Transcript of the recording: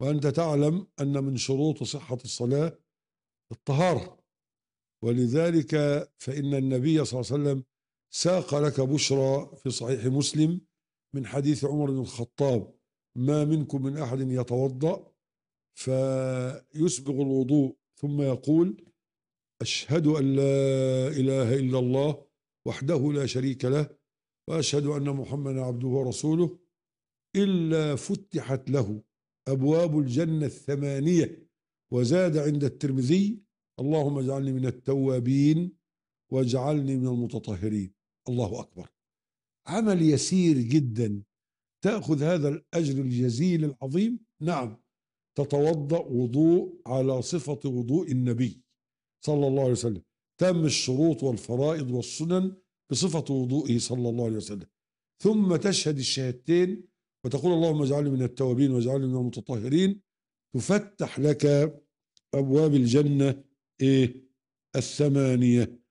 وأنت تعلم أن من شروط صحة الصلاة الطهارة ولذلك فإن النبي صلى الله عليه وسلم ساق لك بشرى في صحيح مسلم من حديث عمر بن الخطاب ما منكم من أحد يتوضأ فيسبغ الوضوء ثم يقول أشهد أن لا إله إلا الله وحده لا شريك له وأشهد أن محمدا عبده ورسوله إلا فتحت له أبواب الجنة الثمانية وزاد عند الترمذي اللهم اجعلني من التوابين واجعلني من المتطهرين الله أكبر عمل يسير جدا تأخذ هذا الأجر الجزيل العظيم نعم تتوضأ وضوء على صفة وضوء النبي صلى الله عليه وسلم تم الشروط والفرائض والسنن بصفة وضوئه صلى الله عليه وسلم ثم تشهد الشهادتين وتقول اللهم اجعلني من التوابين واجعلني من المتطهرين تفتح لك أبواب الجنة إيه الثمانية